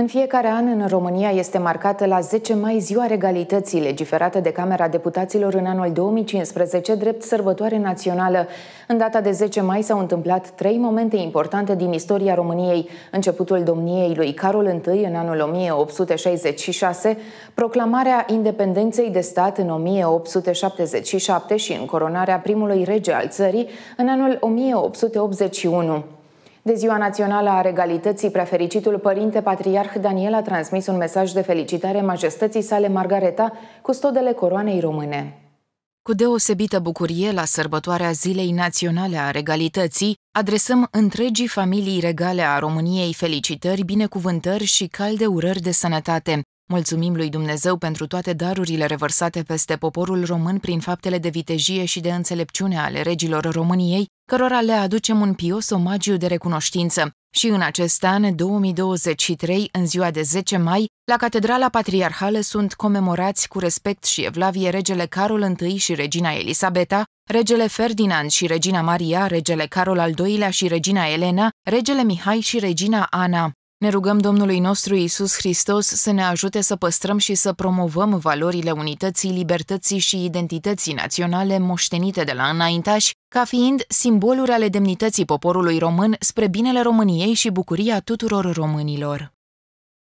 În fiecare an în România este marcată la 10 mai Ziua Regalității, legiferată de Camera Deputaților în anul 2015, drept sărbătoare națională. În data de 10 mai s-au întâmplat trei momente importante din istoria României. Începutul domniei lui Carol I în anul 1866, proclamarea independenței de stat în 1877 și încoronarea primului rege al țării în anul 1881. De Ziua Națională a Regalității, prefericitul părinte patriarh Daniel a transmis un mesaj de felicitare majestății sale Margareta, custodele coroanei române. Cu deosebită bucurie la sărbătoarea Zilei Naționale a Regalității, adresăm întregii familii regale a României felicitări, binecuvântări și calde urări de sănătate, Mulțumim lui Dumnezeu pentru toate darurile revărsate peste poporul român prin faptele de vitejie și de înțelepciune ale regilor României, cărora le aducem un pios omagiu de recunoștință. Și în acest an, 2023, în ziua de 10 mai, la Catedrala Patriarhală sunt comemorați cu respect și evlavie regele Carol I și regina Elisabeta, regele Ferdinand și regina Maria, regele Carol al II-lea și regina Elena, regele Mihai și regina Ana. Ne rugăm Domnului nostru Isus Hristos să ne ajute să păstrăm și să promovăm valorile unității, libertății și identității naționale moștenite de la înaintași, ca fiind simboluri ale demnității poporului român spre binele României și bucuria tuturor românilor.